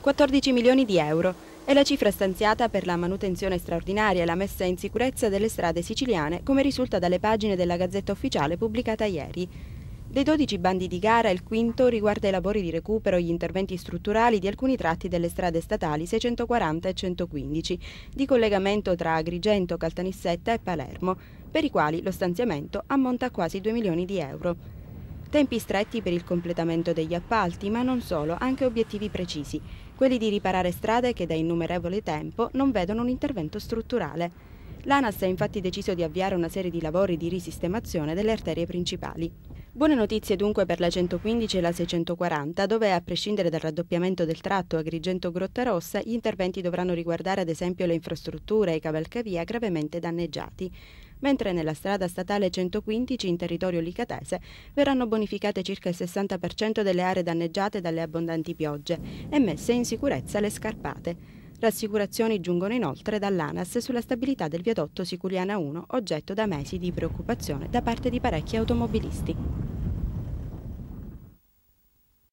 14 milioni di euro è la cifra stanziata per la manutenzione straordinaria e la messa in sicurezza delle strade siciliane, come risulta dalle pagine della Gazzetta Ufficiale pubblicata ieri. Dei 12 bandi di gara, il quinto riguarda i lavori di recupero e gli interventi strutturali di alcuni tratti delle strade statali 640 e 115, di collegamento tra Agrigento, Caltanissetta e Palermo, per i quali lo stanziamento ammonta a quasi 2 milioni di euro. Tempi stretti per il completamento degli appalti, ma non solo, anche obiettivi precisi, quelli di riparare strade che da innumerevole tempo non vedono un intervento strutturale. L'ANAS ha infatti deciso di avviare una serie di lavori di risistemazione delle arterie principali. Buone notizie dunque per la 115 e la 640, dove a prescindere dal raddoppiamento del tratto agrigento grotta Rossa, gli interventi dovranno riguardare ad esempio le infrastrutture e i cavalcavia gravemente danneggiati mentre nella strada statale 115 in territorio licatese verranno bonificate circa il 60% delle aree danneggiate dalle abbondanti piogge e messe in sicurezza le scarpate. Rassicurazioni giungono inoltre dall'ANAS sulla stabilità del viadotto Siculiana 1, oggetto da mesi di preoccupazione da parte di parecchi automobilisti.